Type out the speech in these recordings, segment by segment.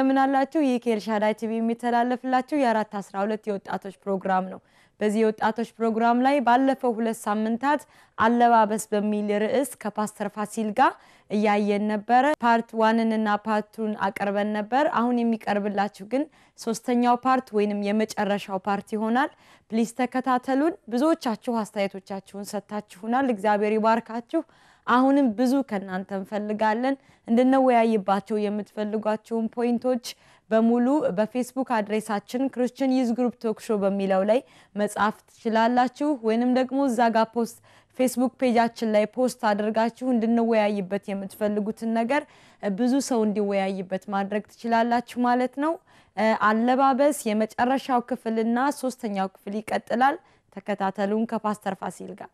እንደምን አላችሁ። ይህ ከኤልሻዳይ ቲቪ የሚተላለፍላችሁ የአራት አስራ ሁለት የወጣቶች ፕሮግራም ነው። በዚህ የወጣቶች ፕሮግራም ላይ ባለፈው ሁለት ሳምንታት አለባበስ በሚል ርዕስ ከፓስተር ፋሲል ጋር እያየን ነበረ። ፓርት ዋንን እና ፓርቱን አቅርበን ነበር። አሁን የሚቀርብላችሁ ግን ሶስተኛው ፓርት ወይንም የመጨረሻው ፓርት ይሆናል። ፕሊስ ተከታተሉን። ብዙዎቻችሁ አስተያየቶቻችሁን ሰጥታችሁናል። እግዚአብሔር ይባርካችሁ። አሁንም ብዙ ከእናንተ እንፈልጋለን። እንድንወያይባቸው የምትፈልጓቸውን ፖይንቶች በሙሉ በፌስቡክ አድሬሳችን ክርስቲያን ዩዝ ግሩፕ ቶክሾ በሚለው ላይ መጻፍ ትችላላችሁ። ወይንም ደግሞ እዛ ጋር ፖስት ፌስቡክ ፔጃችን ላይ ፖስት አድርጋችሁ እንድንወያይበት የምትፈልጉትን ነገር ብዙ ሰው እንዲወያይበት ማድረግ ትችላላችሁ ማለት ነው። አለባበስ የመጨረሻው ክፍልና ሶስተኛው ክፍል ይቀጥላል። ተከታተሉን ከፓስተር ፋሲል ጋር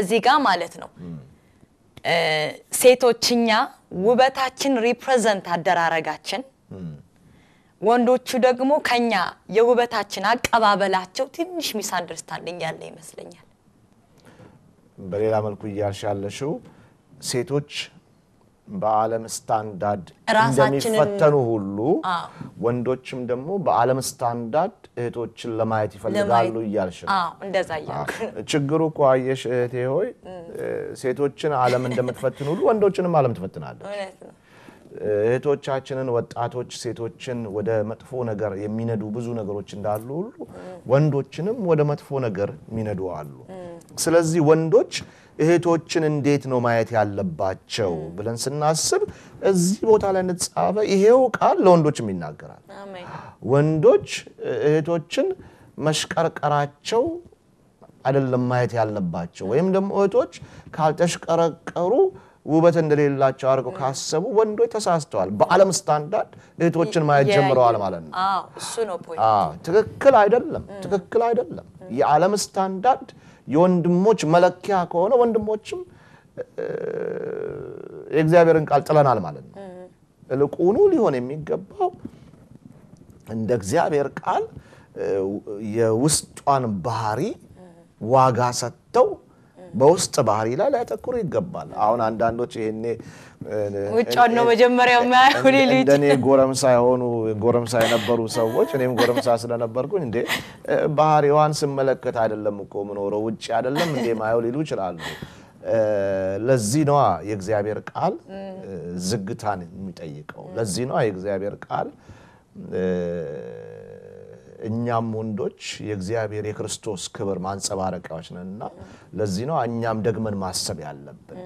እዚህ ጋር ማለት ነው ሴቶችኛ ውበታችን ሪፕሬዘንት አደራረጋችን፣ ወንዶቹ ደግሞ ከኛ የውበታችን አቀባበላቸው ትንሽ ሚስ አንደርስታንዲንግ ያለ ይመስለኛል። በሌላ መልኩ እያልሻለሽው ሴቶች በዓለም ስታንዳርድ እንደሚፈተኑ ሁሉ ወንዶችም ደግሞ በዓለም ስታንዳርድ እህቶችን ለማየት ይፈልጋሉ እያልሽ ነው። ችግሩ እኮ አየሽ እህቴ ሆይ ሴቶችን ዓለም እንደምትፈትን ሁሉ ወንዶችንም ዓለም ትፈትናለች። እህቶቻችንን ወጣቶች ሴቶችን ወደ መጥፎ ነገር የሚነዱ ብዙ ነገሮች እንዳሉ ሁሉ ወንዶችንም ወደ መጥፎ ነገር የሚነዱ አሉ። ስለዚህ ወንዶች እህቶችን እንዴት ነው ማየት ያለባቸው ብለን ስናስብ እዚህ ቦታ ላይ እንጻፈ ይሄው ቃል ለወንዶችም ይናገራል። ወንዶች እህቶችን መሽቀርቀራቸው አይደለም ማየት ያለባቸው፣ ወይም ደግሞ እህቶች ካልተሽቀረቀሩ ውበት እንደሌላቸው አድርገው ካሰቡ ወንዶች ተሳስተዋል። በዓለም ስታንዳርድ እህቶችን ማየት ጀምረዋል ማለት ነው። ትክክል አይደለም፣ ትክክል አይደለም። የዓለም ስታንዳርድ የወንድሞች መለኪያ ከሆነ ወንድሞችም የእግዚአብሔርን ቃል ጥለናል ማለት ነው። እልቁኑ ሊሆን የሚገባው እንደ እግዚአብሔር ቃል የውስጧን ባህሪ ዋጋ ሰጥተው በውስጥ ባህሪ ላይ ሊያተኩሩ ይገባል። አሁን አንዳንዶች ይሄኔ ውጫን ነው መጀመሪያ ማያሁን እንደኔ ጎረምሳ የሆኑ ጎረምሳ የነበሩ ሰዎች እኔም ጎረምሳ ስለነበርኩኝ እንዴ ባህሪዋን ስመለከት አይደለም እኮ ምኖረው ውጭ አይደለም እንዴ ማየው ሊሉ ይችላሉ። ለዚህ ነዋ የእግዚአብሔር ቃል ዝግታን የሚጠይቀው። ለዚህ ነዋ የእግዚአብሔር ቃል እኛም ወንዶች የእግዚአብሔር የክርስቶስ ክብር ማንጸባረቂያዎች ነንና ለዚህ ነው እኛም ደግመን ማሰብ ያለብን።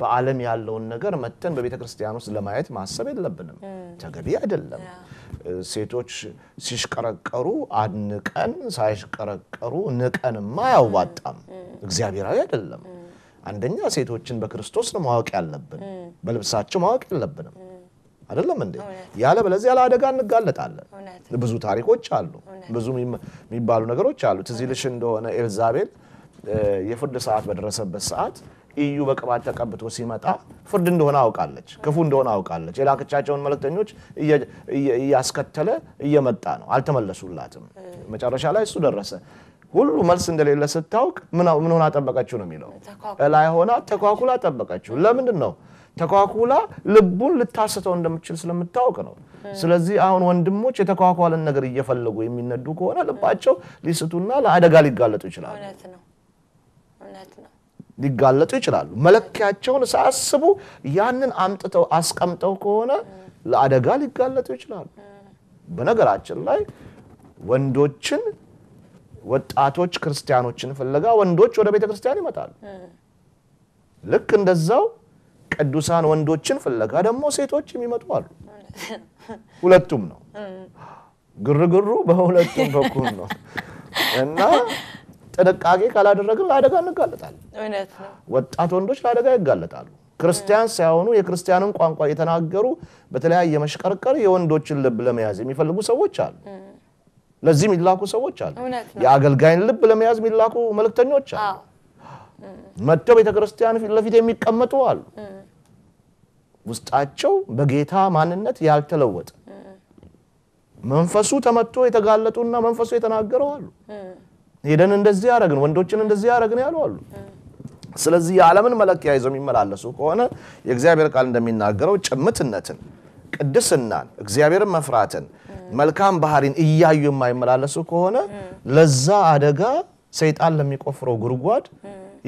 በዓለም ያለውን ነገር መተን በቤተ ክርስቲያን ውስጥ ለማየት ማሰብ የለብንም፣ ተገቢ አይደለም። ሴቶች ሲሽቀረቀሩ አድንቀን፣ ሳይሽቀረቀሩ ንቀንማ አያዋጣም፣ እግዚአብሔራዊ አይደለም። አንደኛ ሴቶችን በክርስቶስ ነው ማወቅ ያለብን፣ በልብሳቸው ማወቅ የለብንም። አይደለም እንዴ? ያለ በለዚህ ያለ አደጋ እንጋለጣለን። ብዙ ታሪኮች አሉ፣ ብዙ የሚባሉ ነገሮች አሉ። ትዝ እንደሆነ ኤልዛቤል የፍርድ ሰዓት በደረሰበት ሰዓት ኢዩ በቅባት ተቀብቶ ሲመጣ ፍርድ እንደሆነ አውቃለች፣ ክፉ እንደሆነ አውቃለች። የላክቻቸውን መልእክተኞች እያስከተለ እየመጣ ነው፣ አልተመለሱላትም። መጨረሻ ላይ እሱ ደረሰ። ሁሉ መልስ እንደሌለ ስታውቅ ምን ሆና ጠበቀችው ነው የሚለው። ላይ ሆና ተኳኩላ ጠበቀችው። ለምንድን ነው ተኳኩላ ልቡን ልታስተው እንደምችል ስለምታውቅ ነው። ስለዚህ አሁን ወንድሞች የተኳኳለን ነገር እየፈለጉ የሚነዱ ከሆነ ልባቸው ሊስቱና ለአደጋ ሊጋለጡ ይችላሉ ሊጋለጡ ይችላሉ። መለኪያቸውን ሳያስቡ ያንን አምጥተው አስቀምጠው ከሆነ ለአደጋ ሊጋለጡ ይችላሉ። በነገራችን ላይ ወንዶችን ወጣቶች ክርስቲያኖችን ፍለጋ ወንዶች ወደ ቤተ ክርስቲያን ይመጣሉ። ልክ እንደዛው ቅዱሳን ወንዶችን ፍለጋ ደግሞ ሴቶች የሚመጡ አሉ። ሁለቱም ነው ግርግሩ፣ በሁለቱም በኩል ነው እና ጥንቃቄ ካላደረግን ለአደጋ እንጋለጣለን። ወጣት ወንዶች ለአደጋ ይጋለጣሉ። ክርስቲያን ሳይሆኑ የክርስቲያንን ቋንቋ የተናገሩ በተለያየ መሽቀርቀር የወንዶችን ልብ ለመያዝ የሚፈልጉ ሰዎች አሉ። ለዚህ የሚላኩ ሰዎች አሉ። የአገልጋይን ልብ ለመያዝ የሚላኩ መልክተኞች አሉ። መጥተው ቤተክርስቲያን ፊት ለፊት የሚቀመጡ አሉ። ውስጣቸው በጌታ ማንነት ያልተለወጠ መንፈሱ ተመቶ የተጋለጡና መንፈሱ የተናገረው አሉ። ሄደን እንደዚህ ያደረግን ወንዶችን እንደዚህ ያደረግን ያሉ አሉ። ስለዚህ የዓለምን መለኪያ ይዘው የሚመላለሱ ከሆነ የእግዚአብሔር ቃል እንደሚናገረው ጭምትነትን፣ ቅድስናን፣ እግዚአብሔርን መፍራትን፣ መልካም ባህሪን እያዩ የማይመላለሱ ከሆነ ለዛ አደጋ ሰይጣን ለሚቆፍረው ጉድጓድ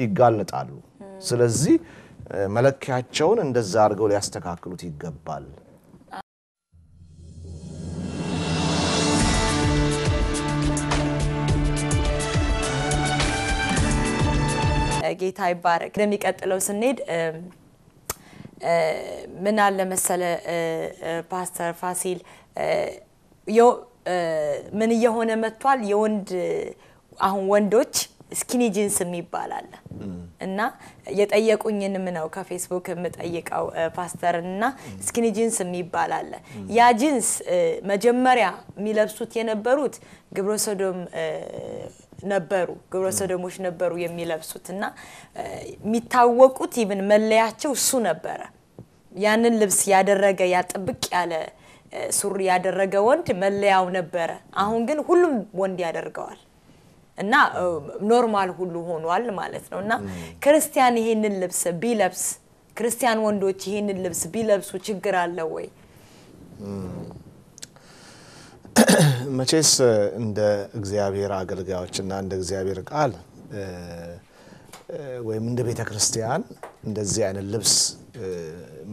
ይጋለጣሉ። ስለዚህ መለኪያቸውን እንደዛ አድርገው ሊያስተካክሉት ይገባል። ጌታ ይባረክ። እንደሚቀጥለው ስንሄድ ምን አለ መሰለ ፓስተር ፋሲል ምን እየሆነ መጥቷል? የወንድ አሁን ወንዶች ስኪኒ ጂንስም ይባላል እና የጠየቁኝንም ነው ከፌስቡክ የምጠይቀው እና ስኪኒ ጂንስ ይባላል። ያ ጂንስ መጀመሪያ የሚለብሱት የነበሩት ግብረሰዶም ነበሩ ግብረሰዶሞች ነበሩ የሚለብሱት እና የሚታወቁት ይብን መለያቸው እሱ ነበረ። ያንን ልብስ ያደረገ ያጥብቅ ያለ ሱሪ ያደረገ ወንድ መለያው ነበረ። አሁን ግን ሁሉም ወንድ ያደርገዋል። እና ኖርማል ሁሉ ሆኗል ማለት ነው። እና ክርስቲያን ይሄንን ልብስ ቢለብስ ክርስቲያን ወንዶች ይሄንን ልብስ ቢለብሱ ችግር አለ ወይ? መቼስ እንደ እግዚአብሔር አገልጋዮችና እንደ እግዚአብሔር ቃል ወይም እንደ ቤተ ክርስቲያን እንደዚህ አይነት ልብስ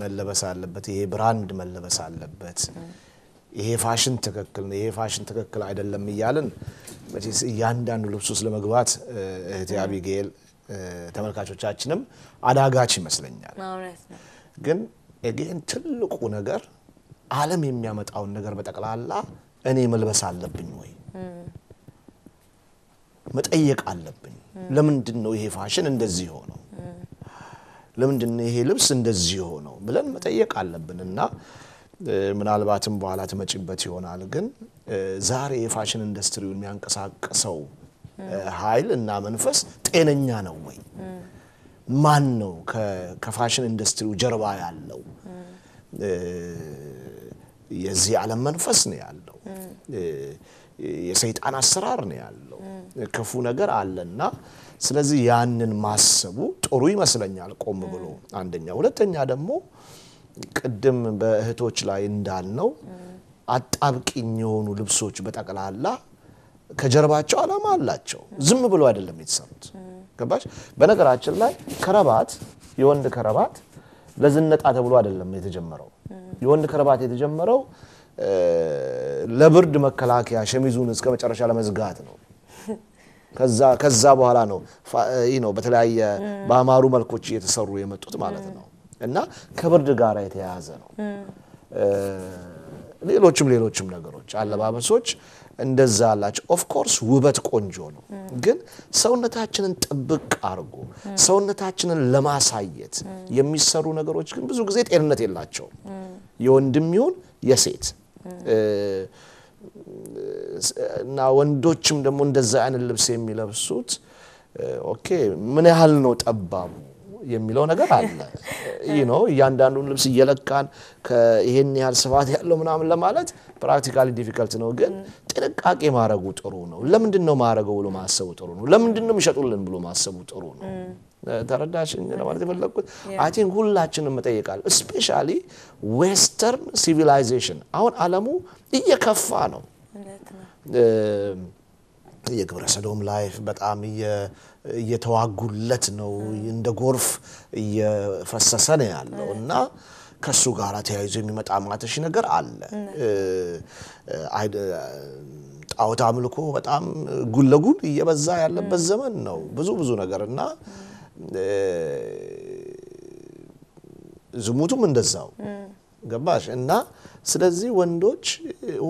መለበስ አለበት። ይሄ ብራንድ መለበስ አለበት። ይሄ ፋሽን ትክክል ነው፣ ይሄ ፋሽን ትክክል አይደለም እያልን እያንዳንዱ ልብስ ውስጥ ለመግባት እህቴ አቢጌል ተመልካቾቻችንም አዳጋች ይመስለኛል። ግን ኤጌን ትልቁ ነገር አለም የሚያመጣውን ነገር በጠቅላላ እኔ መልበስ አለብኝ ወይ መጠየቅ አለብኝ። ለምንድን ነው ይሄ ፋሽን እንደዚህ ሆነው? ለምንድን ይሄ ልብስ እንደዚህ ሆነው ብለን መጠየቅ አለብን እና ምናልባትም በኋላ ትመጪበት ይሆናል። ግን ዛሬ የፋሽን ኢንዱስትሪውን የሚያንቀሳቅሰው ኃይል እና መንፈስ ጤነኛ ነው ወይ? ማን ነው ከፋሽን ኢንዱስትሪው ጀርባ ያለው? የዚህ ዓለም መንፈስ ነው ያለው። የሰይጣን አሰራር ነው ያለው። ክፉ ነገር አለና ስለዚህ ያንን ማሰቡ ጥሩ ይመስለኛል፣ ቆም ብሎ አንደኛ። ሁለተኛ ደግሞ ቅድም በእህቶች ላይ እንዳልነው አጣብቂኝ የሆኑ ልብሶች በጠቅላላ ከጀርባቸው ዓላማ አላቸው። ዝም ብሎ አይደለም የተሰሩት። ገባሽ? በነገራችን ላይ ከረባት የወንድ ከረባት ለዝነጣ ተብሎ አይደለም የተጀመረው። የወንድ ከረባት የተጀመረው ለብርድ መከላከያ ሸሚዙን እስከ መጨረሻ ለመዝጋት ነው። ከዛ በኋላ ነው ነው በተለያየ በአማሩ መልኮች እየተሰሩ የመጡት ማለት ነው። እና ከብርድ ጋር የተያያዘ ነው። ሌሎችም ሌሎችም ነገሮች አለባበሶች እንደዛ አላቸው። ኦፍኮርስ ውበት ቆንጆ ነው፣ ግን ሰውነታችንን ጥብቅ አድርጎ ሰውነታችንን ለማሳየት የሚሰሩ ነገሮች ግን ብዙ ጊዜ ጤንነት የላቸውም። የወንድም ይሁን የሴት እና ወንዶችም ደግሞ እንደዛ አይነት ልብስ የሚለብሱት ኦኬ ምን ያህል ነው ጠባቡ የሚለው ነገር አለ። ይህ ነው እያንዳንዱን ልብስ እየለካን ይሄን ያህል ስፋት ያለው ምናምን ለማለት ፕራክቲካሊ ዲፊከልት ነው። ግን ጥንቃቄ ማድረጉ ጥሩ ነው። ለምንድን ነው ማድረገው ብሎ ማሰቡ ጥሩ ነው። ለምንድን ነው የሚሸጡልን ብሎ ማሰቡ ጥሩ ነው። ተረዳሽ ለማለት የፈለግኩት አይ ቲንክ ሁላችንም መጠየቃል። እስፔሻሊ ዌስተርን ሲቪላይዜሽን አሁን አለሙ እየከፋ ነው። የግብረ ሰዶም ላይፍ በጣም እየተዋጉለት ነው። እንደ ጎርፍ እየፈሰሰ ነው ያለው እና ከሱ ጋር ተያይዞ የሚመጣ ማተሽ ነገር አለ። ጣዖት አምልኮ በጣም ጉን ለጉል እየበዛ ያለበት ዘመን ነው። ብዙ ብዙ ነገር እና ዝሙቱም እንደዛው ገባሽ እና ስለዚህ ወንዶች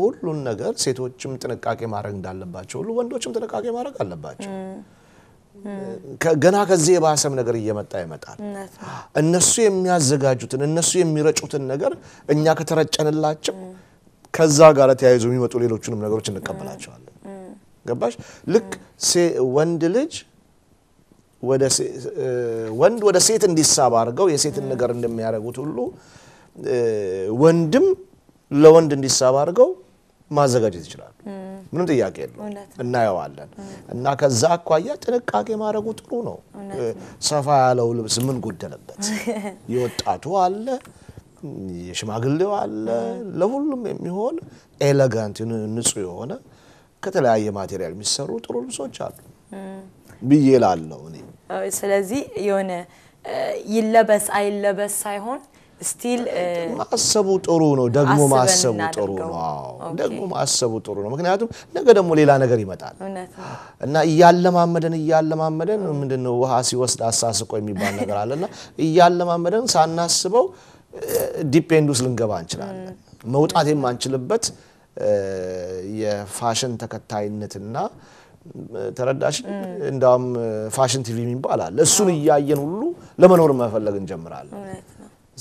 ሁሉን ነገር ሴቶችም ጥንቃቄ ማድረግ እንዳለባቸው ሁሉ ወንዶችም ጥንቃቄ ማድረግ አለባቸው። ገና ከዚህ የባሰም ነገር እየመጣ ይመጣል። እነሱ የሚያዘጋጁትን እነሱ የሚረጩትን ነገር እኛ ከተረጨንላቸው ከዛ ጋር ተያይዞ የሚመጡ ሌሎችንም ነገሮች እንቀበላቸዋለን። ገባሽ? ልክ ወንድ ልጅ ወንድ ወደ ሴት እንዲሳብ አድርገው የሴትን ነገር እንደሚያደርጉት ሁሉ ወንድም ለወንድ እንዲሳብ አድርገው ማዘጋጀት ይችላሉ። ምንም ጥያቄ የለው፣ እናየዋለን እና ከዛ አኳያ ጥንቃቄ ማድረጉ ጥሩ ነው። ሰፋ ያለው ልብስ ምን ጎደለበት? የወጣቱ አለ፣ የሽማግሌው አለ፣ ለሁሉም የሚሆን ኤለጋንት፣ ንጹህ የሆነ ከተለያየ ማቴሪያል የሚሰሩ ጥሩ ልብሶች አሉ ብዬ ላለው እኔ። ስለዚህ የሆነ ይለበስ አይለበስ ሳይሆን ስቲል uh, ማሰቡ ጥሩ ነው። ደግሞ ማሰቡ ጥሩ ነው። ደግሞ ማሰቡ ጥሩ ነው። ምክንያቱም ነገ ደግሞ ሌላ ነገር ይመጣል እና እያለማመደን እያለማመደን ምንድነው ውሃ ሲወስድ አሳስቆ የሚባል ነገር አለና እያለማመደን ሳናስበው ዲፔንድ ውስጥ ልንገባ እንችላለን። መውጣት የማንችልበት የፋሽን ተከታይነትና ተረዳሽ እንዳውም ፋሽን ቲቪ የሚባል አለ። እሱን እያየን ሁሉ ለመኖር መፈለግ እንጀምራለን።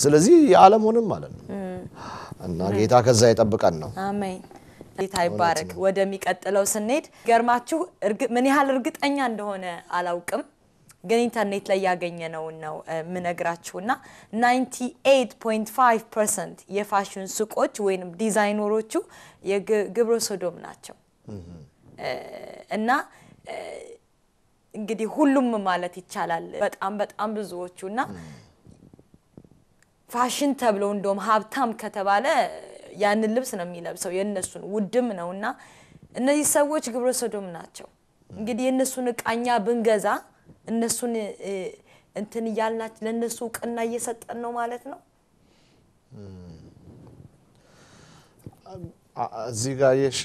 ስለዚህ የዓለሙንም ማለት ነው እና ጌታ ከዛ የጠብቀን ነው። አሜን። ጌታ ይባረክ። ወደሚቀጥለው ስንሄድ ገርማችሁ ምን ያህል እርግጠኛ እንደሆነ አላውቅም፣ ግን ኢንተርኔት ላይ ያገኘነውን ነው የምነግራችሁና 98.5 ፐርሰንት የፋሽን ሱቆች ወይም ዲዛይነሮቹ የግብረ ሶዶም ናቸው እና እንግዲህ ሁሉም ማለት ይቻላል በጣም በጣም ብዙዎቹ እና ፋሽን ተብሎ እንደውም ሀብታም ከተባለ ያንን ልብስ ነው የሚለብሰው የእነሱን ውድም ነው እና እነዚህ ሰዎች ግብረ ሰዶም ናቸው። እንግዲህ የእነሱን እቃኛ ብንገዛ እነሱን እንትን እያልናቸ ለእነሱ እውቅና እየሰጠን ነው ማለት ነው። እዚህ ጋር የሽ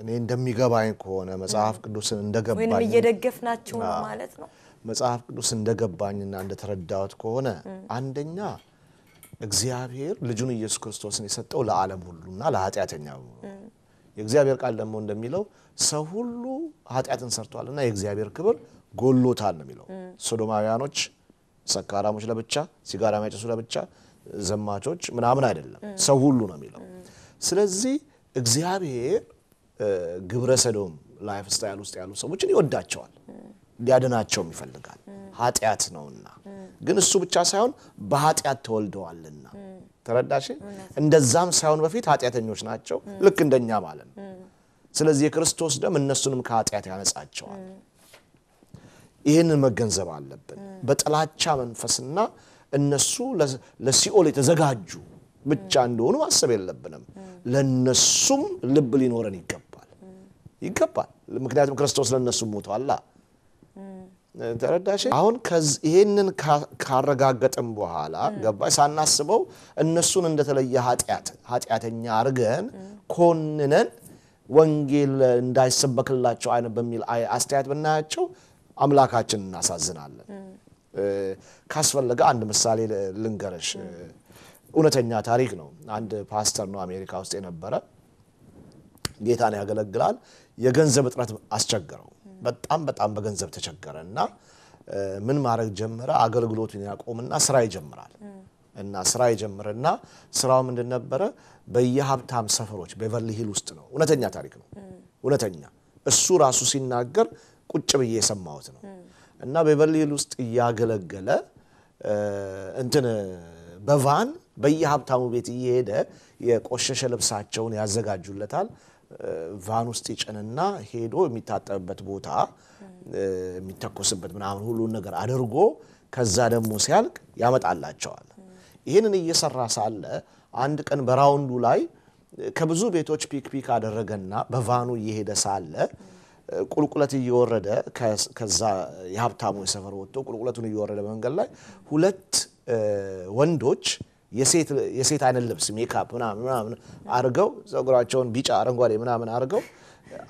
እኔ እንደሚገባኝ ከሆነ መጽሐፍ ቅዱስን እንደገባኝ እየደገፍ ናቸው ማለት ነው። መጽሐፍ ቅዱስ እንደገባኝና እንደተረዳሁት ከሆነ አንደኛ እግዚአብሔር ልጁን ኢየሱስ ክርስቶስን የሰጠው ለዓለም ሁሉና ለኃጢአተኛው። የእግዚአብሔር ቃል ደግሞ እንደሚለው ሰው ሁሉ ኃጢአትን ሰርቷልና የእግዚአብሔር ክብር ጎሎታል ነው የሚለው። ሶዶማውያኖች፣ ሰካራሞች ለብቻ፣ ሲጋራ የሚያጨሱ ለብቻ፣ ዘማቾች ምናምን አይደለም፣ ሰው ሁሉ ነው የሚለው። ስለዚህ እግዚአብሔር ግብረ ሰዶም ላይፍ ስታይል ውስጥ ያሉ ሰዎችን ይወዳቸዋል፣ ሊያድናቸውም ይፈልጋል፣ ኃጢአት ነውና ግን እሱ ብቻ ሳይሆን በኃጢአት ተወልደዋልና ተረዳሽ? እንደዛም ሳይሆን በፊት ኃጢአተኞች ናቸው፣ ልክ እንደኛ ማለት ነው። ስለዚህ የክርስቶስ ደም እነሱንም ከኃጢአት ያነጻቸዋል። ይህንን መገንዘብ አለብን። በጥላቻ መንፈስና እነሱ ለሲኦል የተዘጋጁ ብቻ እንደሆኑ ማሰብ የለብንም። ለነሱም ልብ ሊኖረን ይገባል ይገባል። ምክንያቱም ክርስቶስ ለእነሱም ሞቷላ። ተረዳሽ? አሁን ይሄንን ካረጋገጥም በኋላ ገባ ሳናስበው እነሱን እንደተለየ ኃጢአት ኃጢአተኛ አድርገን ኮንነን ወንጌል እንዳይሰበክላቸው አይነ በሚል አስተያየት ብናያቸው አምላካችን እናሳዝናለን። ካስፈለገ አንድ ምሳሌ ልንገረሽ። እውነተኛ ታሪክ ነው። አንድ ፓስተር ነው አሜሪካ ውስጥ የነበረ ጌታን ያገለግላል። የገንዘብ እጥረት አስቸግረው በጣም በጣም በገንዘብ ተቸገረ እና ምን ማድረግ ጀመረ? አገልግሎቱን ያቆምና ስራ ይጀምራል እና ስራ ይጀምርና ስራው ምንድን ነበረ? በየሀብታም ሰፈሮች ቤቨርሊ ሂል ውስጥ ነው። እውነተኛ ታሪክ ነው፣ እውነተኛ እሱ ራሱ ሲናገር ቁጭ ብዬ የሰማሁት ነው። እና ቤቨርሊ ሂል ውስጥ እያገለገለ እንትን በቫን በየሀብታሙ ቤት እየሄደ የቆሸሸ ልብሳቸውን ያዘጋጁለታል ቫን ውስጥ ይጭንና ሄዶ የሚታጠብበት ቦታ የሚተኮስበት ምናምን ሁሉን ነገር አድርጎ ከዛ ደግሞ ሲያልቅ ያመጣላቸዋል። ይህንን እየሰራ ሳለ አንድ ቀን በራውንዱ ላይ ከብዙ ቤቶች ፒክ ፒክ አደረገና በቫኑ እየሄደ ሳለ ቁልቁለት እየወረደ ከዛ የሀብታሙ የሰፈር ወጥቶ ቁልቁለቱን እየወረደ በመንገድ ላይ ሁለት ወንዶች የሴት አይነት ልብስ ሜካፕ ምናምን ምናምን አድርገው ፀጉራቸውን ቢጫ አረንጓዴ ምናምን አድርገው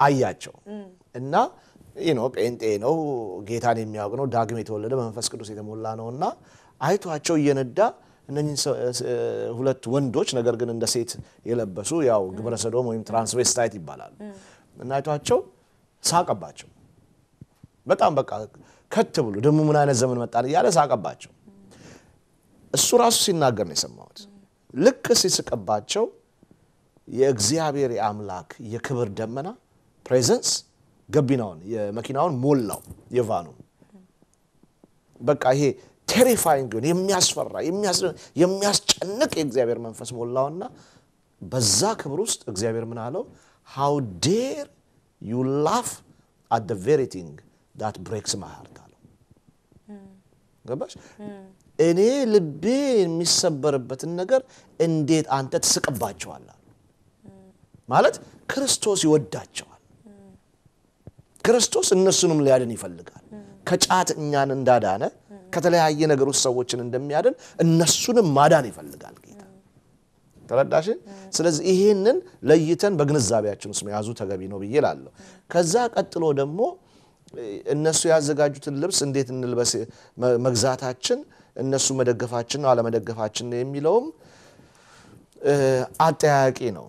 አያቸው እና ይኖ ጴንጤ ነው፣ ጌታን የሚያውቅ ነው፣ ዳግም የተወለደ መንፈስ ቅዱስ የተሞላ ነው እና አይቷቸው እየነዳ እነኝህ ሁለት ወንዶች ነገር ግን እንደ ሴት የለበሱ ያው ግብረ ሰዶም ወይም ትራንስቬስታይት ይባላሉ እና አይቷቸው ሳቀባቸው። በጣም በቃ ከት ብሎ ደግሞ ምን አይነት ዘመን መጣን እያለ ሳቀባቸው። እሱ ራሱ ሲናገር ነው የሰማሁት። ልክ ሲስቅባቸው የእግዚአብሔር የአምላክ የክብር ደመና ፕሬዘንስ ገቢናውን የመኪናውን ሞላው የቫኑ በቃ ይሄ ቴሪፋይንግ ሆን የሚያስፈራ የሚያስጨንቅ የእግዚአብሔር መንፈስ ሞላውና በዛ ክብር ውስጥ እግዚአብሔር ምን አለው? ሃው ዴር ዩ ላፍ አት ቨሪቲንግ ዳት ብሬክስ ማይ ሃርት አለው። ገባሽ? እኔ ልቤ የሚሰበርበትን ነገር እንዴት አንተ ትስቅባቸዋል ማለት ክርስቶስ ይወዳቸዋል ክርስቶስ እነሱንም ሊያድን ይፈልጋል ከጫት እኛን እንዳዳነ ከተለያየ ነገር ውስጥ ሰዎችን እንደሚያድን እነሱንም ማዳን ይፈልጋል ጌታ ተረዳሽ ስለዚህ ይሄንን ለይተን በግንዛቤያችን ውስጥ መያዙ ተገቢ ነው ብዬ ላለሁ ከዛ ቀጥሎ ደግሞ እነሱ ያዘጋጁትን ልብስ እንዴት እንልበስ መግዛታችን እነሱ መደገፋችን ነው አለመደገፋችን ነው የሚለውም አጠያቂ ነው፣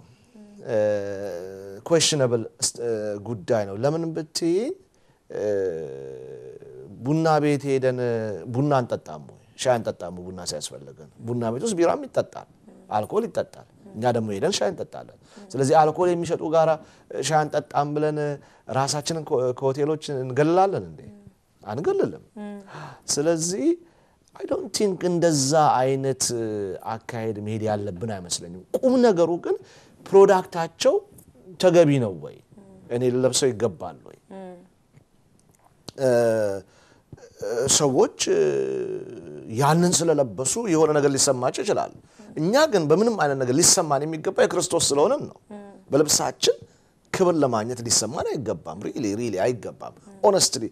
ኩዌሽነብል ጉዳይ ነው። ለምን ብት ቡና ቤት ሄደን ቡና እንጠጣሙ ወይ ሻይ አንጠጣም? ቡና ሲያስፈልገን ቡና ቤት ውስጥ ቢራም ይጠጣል፣ አልኮል ይጠጣል። እኛ ደግሞ ሄደን ሻይ እንጠጣለን። ስለዚህ አልኮል የሚሸጡ ጋራ ሻይ አንጠጣም ብለን ራሳችንን ከሆቴሎች እንገልላለን እንዴ? አንገልልም። ስለዚህ አይ ዶንት ቲንክ እንደዛ አይነት አካሄድ መሄድ ያለብን አይመስለኝም። ቁም ነገሩ ግን ፕሮዳክታቸው ተገቢ ነው ወይ፣ እኔ ለብሰው ይገባል ወይ፣ ሰዎች ያንን ስለለበሱ የሆነ ነገር ሊሰማቸው ይችላል። እኛ ግን በምንም አይነት ነገር ሊሰማን የሚገባ የክርስቶስ ስለሆነን ነው በልብሳችን ክብር ለማግኘት ሊሰማን አይገባም። ሪሊ ሪሊ አይገባም። ኦነስትሊ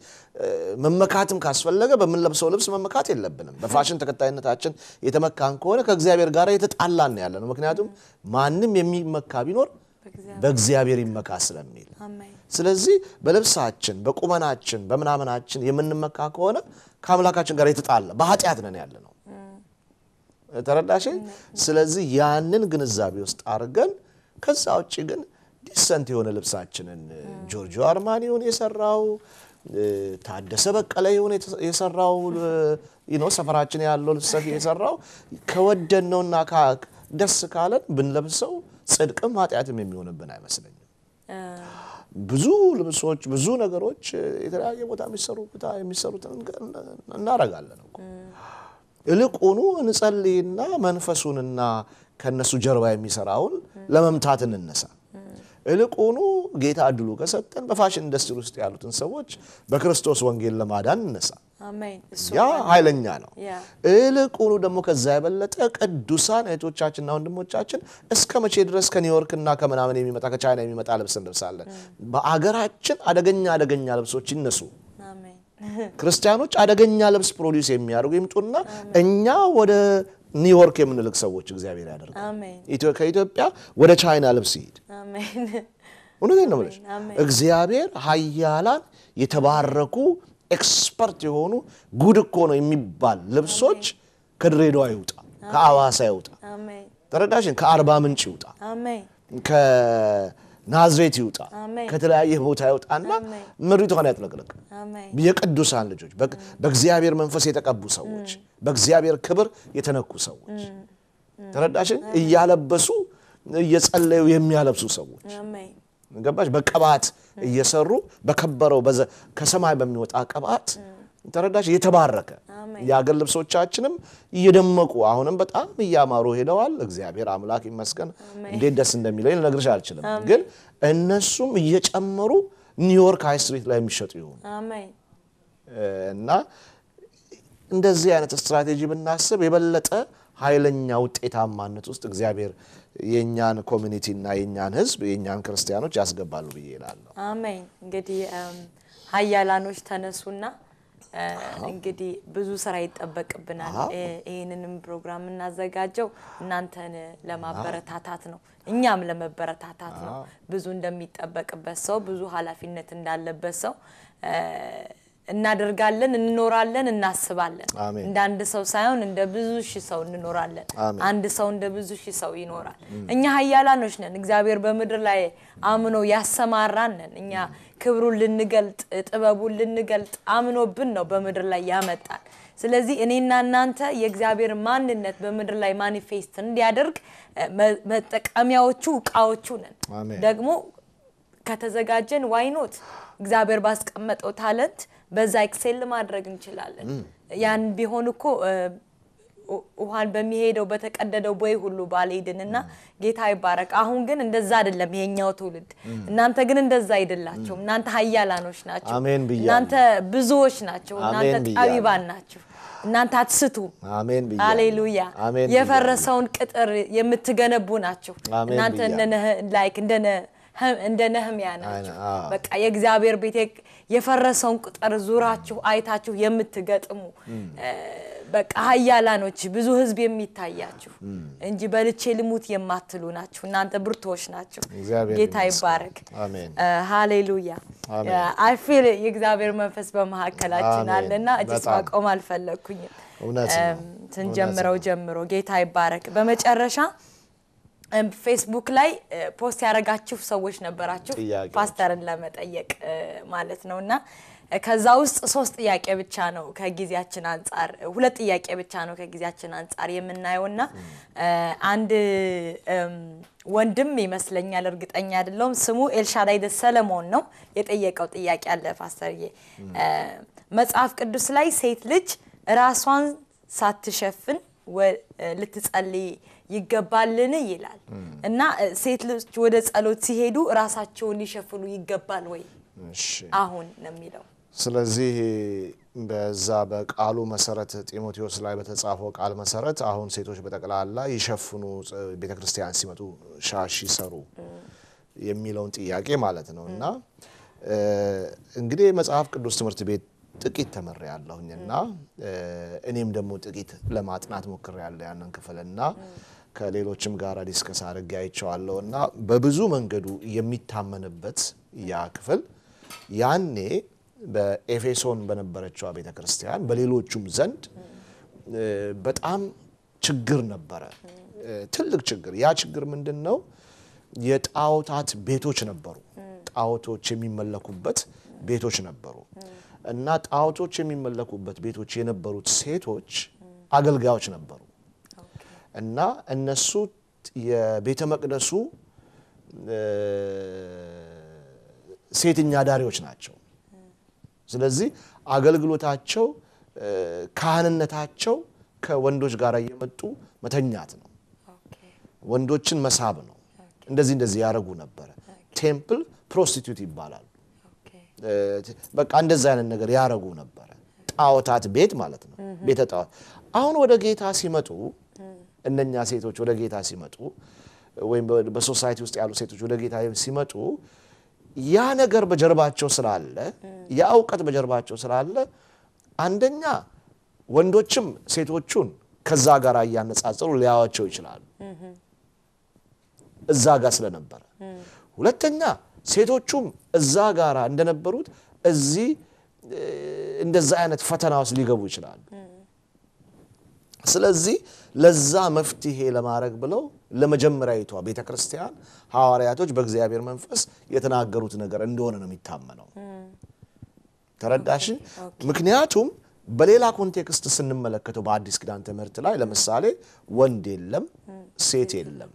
መመካትም ካስፈለገ በምንለብሰው ልብስ መመካት የለብንም። በፋሽን ተከታይነታችን የተመካን ከሆነ ከእግዚአብሔር ጋር የተጣላን ያለ ነው። ምክንያቱም ማንም የሚመካ ቢኖር በእግዚአብሔር ይመካ ስለሚል፣ ስለዚህ በልብሳችን በቁመናችን በምናምናችን የምንመካ ከሆነ ከአምላካችን ጋር የተጣላ በኃጢአት ነን ያለ ነው። ተረዳሽ? ስለዚህ ያንን ግንዛቤ ውስጥ አድርገን ከዛ ውጭ ግን ዲሰንት የሆነ ልብሳችንን አርማኒ አርማኒውን የሰራው ታደሰ በቀለ የሆነ የሰራው ሰፈራችን ያለው ልብሰፊ የሰራው ነውና ደስ ካለን ብንለብሰው ጽድቅም ኃጢአትም የሚሆንብን አይመስለኝም። ብዙ ልብሶች ብዙ ነገሮች የተለያየ ቦታ የሚሰሩታ የሚሰሩትን እናረጋለን እኮ እልቁኑ እንጸልይና መንፈሱንና ከእነሱ ጀርባ የሚሰራውን ለመምታት እንነሳ። እልቁኑ ጌታ እድሉ ከሰጠን በፋሽን ኢንዱስትሪ ውስጥ ያሉትን ሰዎች በክርስቶስ ወንጌል ለማዳን እነሳ። ያ ኃይለኛ ነው። እልቁኑ ደግሞ ከዛ የበለጠ ቅዱሳን እህቶቻችንና ወንድሞቻችን እስከ መቼ ድረስ ከኒውዮርክና ከምናምን የሚመጣ ከቻይና የሚመጣ ልብስ እንለብሳለን? በአገራችን አደገኛ አደገኛ ልብሶች ይነሱ። ክርስቲያኖች አደገኛ ልብስ ፕሮዲውስ የሚያደርጉ ይምጡና እኛ ወደ ኒውዮርክ የምንልክ ሰዎች እግዚአብሔር ያደርገ ከኢትዮጵያ ወደ ቻይና ልብስ ይሄድ። እውነቴን ነው የምልሽ። እግዚአብሔር ሀያላን የተባረኩ ኤክስፐርት የሆኑ ጉድ እኮ ነው የሚባል ልብሶች ከድሬዳዋ ይውጣ፣ ከአዋሳ ይውጣ፣ ተረዳሽን? ከአርባ ምንጭ ይውጣ ናዝሬት ይውጣ፣ ከተለያየ ቦታ ይውጣና ምሪቷን ያጥለቅልቅ። የቅዱሳን ልጆች በእግዚአብሔር መንፈስ የተቀቡ ሰዎች፣ በእግዚአብሔር ክብር የተነኩ ሰዎች ተረዳሽን? እያለበሱ እየጸለዩ የሚያለብሱ ሰዎች ገባሽ? በቅባት እየሰሩ በከበረው ከሰማይ በሚወጣ ቅባት ተረዳሽ? የተባረከ የአገር ልብሶቻችንም እየደመቁ አሁንም በጣም እያማሩ ሄደዋል። እግዚአብሔር አምላክ ይመስገን። እንዴት ደስ እንደሚለኝ ልነግርሽ አልችልም። ግን እነሱም እየጨመሩ ኒውዮርክ ሃይ ስትሪት ላይ የሚሸጡ ይሆኑ እና እንደዚህ አይነት ስትራቴጂ ብናስብ የበለጠ ኃይለኛ ውጤታማነት ውስጥ እግዚአብሔር የእኛን ኮሚኒቲ እና የእኛን ህዝብ የእኛን ክርስቲያኖች ያስገባሉ ብዬ እላለሁ። አሜን። እንግዲህ ሀያላኖች ተነሱና እንግዲህ ብዙ ስራ ይጠበቅብናል። ይህንንም ፕሮግራም እናዘጋጀው እናንተን ለማበረታታት ነው፣ እኛም ለመበረታታት ነው። ብዙ እንደሚጠበቅበት ሰው፣ ብዙ ኃላፊነት እንዳለበት ሰው እናደርጋለን፣ እንኖራለን፣ እናስባለን። እንደ አንድ ሰው ሳይሆን እንደ ብዙ ሺ ሰው እንኖራለን። አንድ ሰው እንደ ብዙ ሺ ሰው ይኖራል። እኛ ሀያላኖች ነን። እግዚአብሔር በምድር ላይ አምኖ ያሰማራን ነን። እኛ ክብሩን ልንገልጥ፣ ጥበቡን ልንገልጥ አምኖብን ነው በምድር ላይ ያመጣል። ስለዚህ እኔና እናንተ የእግዚአብሔር ማንነት በምድር ላይ ማኒፌስት እንዲያደርግ መጠቀሚያዎቹ እቃዎቹ ነን። ደግሞ ከተዘጋጀን ዋይኖት እግዚአብሔር ባስቀመጠው ታለንት በዛ ኤክሴል ማድረግ እንችላለን። ያን ቢሆን እኮ ውሃን በሚሄደው በተቀደደው ቦይ ሁሉ ባልሄድን እና ጌታ ይባረክ። አሁን ግን እንደዛ አይደለም ይሄኛው ትውልድ። እናንተ ግን እንደዛ አይደላችሁም። እናንተ ሀያላኖች ናችሁ። እናንተ ብዙዎች ናችሁ። እናንተ ጠቢባን ናችሁ። እናንተ አትስቱ። አሌሉያ። የፈረሰውን ቅጥር የምትገነቡ ናችሁ። እናንተ ላይክ እንደነ እንደ ነህምያ ናቸው። በቃ የእግዚአብሔር ቤት የፈረሰውን ቁጥር ዙራችሁ አይታችሁ የምትገጥሙ በቃ ኃያላኖች ብዙ ህዝብ የሚታያችሁ እንጂ በልቼ ልሙት የማትሉ ናችሁ። እናንተ ብርቶች ናችሁ። ጌታ ይባረክ። ሃሌሉያ። አይ የእግዚአብሔር መንፈስ በመካከላችን አለና እጅስ ማቆም አልፈለግኩኝም። ስንጀምረው ጀምሮ ጌታ ይባረክ። በመጨረሻ ፌስቡክ ላይ ፖስት ያደረጋችሁ ሰዎች ነበራችሁ ፓስተርን ለመጠየቅ ማለት ነው እና ከዛ ውስጥ ሶስት ጥያቄ ብቻ ነው ከጊዜያችን አንጻር ሁለት ጥያቄ ብቻ ነው ከጊዜያችን አንጻር የምናየው እና አንድ ወንድም ይመስለኛል እርግጠኛ አይደለውም ስሙ ኤልሻዳይ ሰለሞን ነው የጠየቀው ጥያቄ አለ ፓስተርዬ መጽሐፍ ቅዱስ ላይ ሴት ልጅ ራሷን ሳትሸፍን ልትጸልይ ይገባልን ይላል እና ሴት ልጅ ወደ ጸሎት ሲሄዱ ራሳቸውን ሊሸፍኑ ይገባል ወይ? አሁን ነው የሚለው። ስለዚህ በዛ በቃሉ መሰረት ጢሞቴዎስ ላይ በተጻፈው ቃል መሰረት አሁን ሴቶች በጠቅላላ ይሸፍኑ፣ ቤተ ክርስቲያን ሲመጡ ሻሽ ይሰሩ የሚለውን ጥያቄ ማለት ነው እና እንግዲህ መጽሐፍ ቅዱስ ትምህርት ቤት ጥቂት ተመሬ ያለሁኝና እኔም ደግሞ ጥቂት ለማጥናት ሞክሬ ያለ ያንን ክፍል ከሌሎችም ጋር ዲስከስ አድርጌ አይቼዋለሁ እና በብዙ መንገዱ የሚታመንበት ያ ክፍል ያኔ በኤፌሶን በነበረችዋ ቤተ ክርስቲያን በሌሎቹም ዘንድ በጣም ችግር ነበረ፣ ትልቅ ችግር። ያ ችግር ምንድን ነው? የጣዖታት ቤቶች ነበሩ። ጣዖቶች የሚመለኩበት ቤቶች ነበሩ። እና ጣዖቶች የሚመለኩበት ቤቶች የነበሩት ሴቶች አገልጋዮች ነበሩ እና እነሱ የቤተ መቅደሱ ሴትኛ ዳሪዎች ናቸው። ስለዚህ አገልግሎታቸው ካህንነታቸው ከወንዶች ጋር እየመጡ መተኛት ነው፣ ወንዶችን መሳብ ነው። እንደዚህ እንደዚህ ያደረጉ ነበረ። ቴምፕል ፕሮስቲቱት ይባላል። በቃ እንደዛ አይነት ነገር ያረጉ ነበረ። ጣዖታት ቤት ማለት ነው፣ ቤተ ጣዖት። አሁን ወደ ጌታ ሲመጡ እነኛ ሴቶች ወደ ጌታ ሲመጡ ወይም በሶሳይቲ ውስጥ ያሉ ሴቶች ወደ ጌታ ሲመጡ ያ ነገር በጀርባቸው ስላለ ያ እውቀት በጀርባቸው ስላለ አንደኛ ወንዶችም ሴቶቹን ከዛ ጋር እያነጻጸሩ ሊያዋቸው ይችላሉ እዛ ጋር ስለነበረ ሁለተኛ ሴቶቹም እዛ ጋር እንደነበሩት እዚህ እንደዛ አይነት ፈተና ውስጥ ሊገቡ ይችላሉ። ስለዚህ ለዛ መፍትሄ ለማድረግ ብለው ለመጀመሪያዊቷ ቤተ ክርስቲያን ሐዋርያቶች በእግዚአብሔር መንፈስ የተናገሩት ነገር እንደሆነ ነው የሚታመነው። ተረዳሽ? ምክንያቱም በሌላ ኮንቴክስት ስንመለከተው በአዲስ ኪዳን ትምህርት ላይ ለምሳሌ ወንድ የለም፣ ሴት የለም፣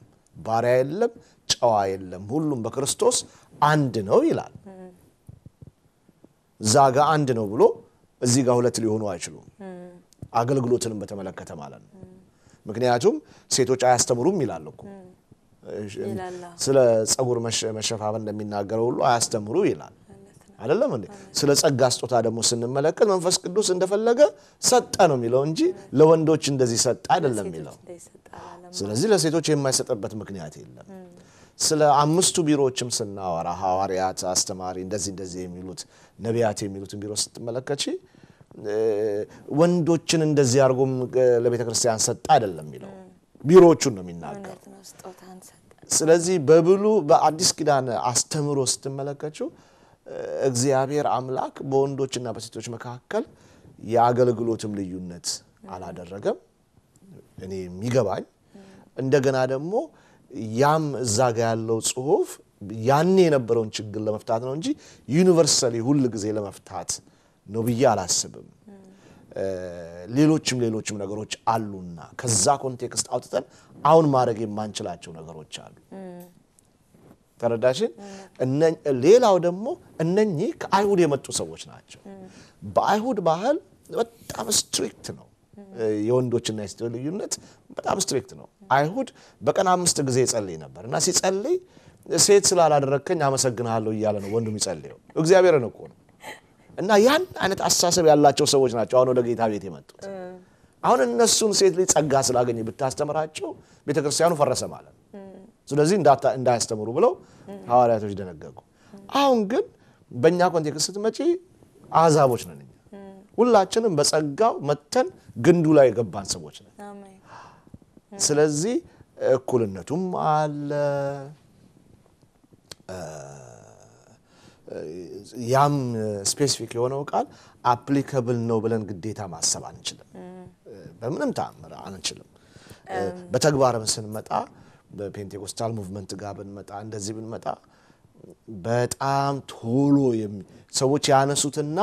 ባሪያ የለም፣ ጨዋ የለም፣ ሁሉም በክርስቶስ አንድ ነው ይላል። እዛ ጋ አንድ ነው ብሎ እዚህ ጋር ሁለት ሊሆኑ አይችሉም። አገልግሎትንም በተመለከተ ማለት ነው። ምክንያቱም ሴቶች አያስተምሩም ይላል እኮ ስለ ጸጉር መሸፋፈን እንደሚናገረው ሁሉ አያስተምሩ ይላል አይደለም እንዴ? ስለ ጸጋ ስጦታ ደግሞ ስንመለከት መንፈስ ቅዱስ እንደፈለገ ሰጠ ነው የሚለው እንጂ ለወንዶች እንደዚህ ሰጠ አይደለም የሚለው። ስለዚህ ለሴቶች የማይሰጥበት ምክንያት የለም። ስለ አምስቱ ቢሮዎችም ስናወራ ሐዋርያት፣ አስተማሪ፣ እንደዚህ እንደዚህ የሚሉት ነቢያት የሚሉትን ቢሮ ስትመለከች ወንዶችን እንደዚህ አድርጎም ለቤተ ክርስቲያን ሰጠ አይደለም የሚለው ቢሮዎቹን ነው የሚናገሩ። ስለዚህ በብሉ በአዲስ ኪዳን አስተምሮ ስትመለከችው እግዚአብሔር አምላክ በወንዶችና በሴቶች መካከል የአገልግሎትም ልዩነት አላደረገም። እኔ የሚገባኝ እንደገና ደግሞ ያም እዛ ጋ ያለው ጽሁፍ ያኔ የነበረውን ችግር ለመፍታት ነው እንጂ ዩኒቨርሳሊ ሁል ጊዜ ለመፍታት ነው ብዬ አላስብም። ሌሎችም ሌሎችም ነገሮች አሉና ከዛ ኮንቴክስት አውጥተን አሁን ማድረግ የማንችላቸው ነገሮች አሉ። ተረዳሽን? ሌላው ደግሞ እነኚህ ከአይሁድ የመጡ ሰዎች ናቸው። በአይሁድ ባህል በጣም ስትሪክት ነው። የወንዶችና የሴቶች ልዩነት በጣም ስትሪክት ነው። አይሁድ በቀን አምስት ጊዜ ይጸልይ ነበር እና ሲጸልይ ሴት ስላላደረግከኝ አመሰግናለሁ እያለ ነው ወንዱ የሚጸልየው። እግዚአብሔርን እኮ ነው። እና ያን አይነት አስተሳሰብ ያላቸው ሰዎች ናቸው አሁን ወደ ጌታ ቤት የመጡት። አሁን እነሱን ሴት ልጅ ጸጋ ስላገኘ ብታስተምራቸው ቤተክርስቲያኑ ፈረሰ ማለት ነው። ስለዚህ እንዳያስተምሩ ብለው ሐዋርያቶች ደነገጉ። አሁን ግን በእኛ ኮንቴክስት ስትመጪ አሕዛቦች ነን ሁላችንም በጸጋው መተን ግንዱ ላይ የገባን ሰዎች ነን። ስለዚህ እኩልነቱም አለ። ያም ስፔሲፊክ የሆነው ቃል አፕሊካብል ነው ብለን ግዴታ ማሰብ አንችልም፣ በምንም ተአምር አንችልም። በተግባርም ስንመጣ በፔንቴኮስታል ሙቭመንት ጋር ብንመጣ እንደዚህ ብንመጣ በጣም ቶሎ ሰዎች ያነሱትና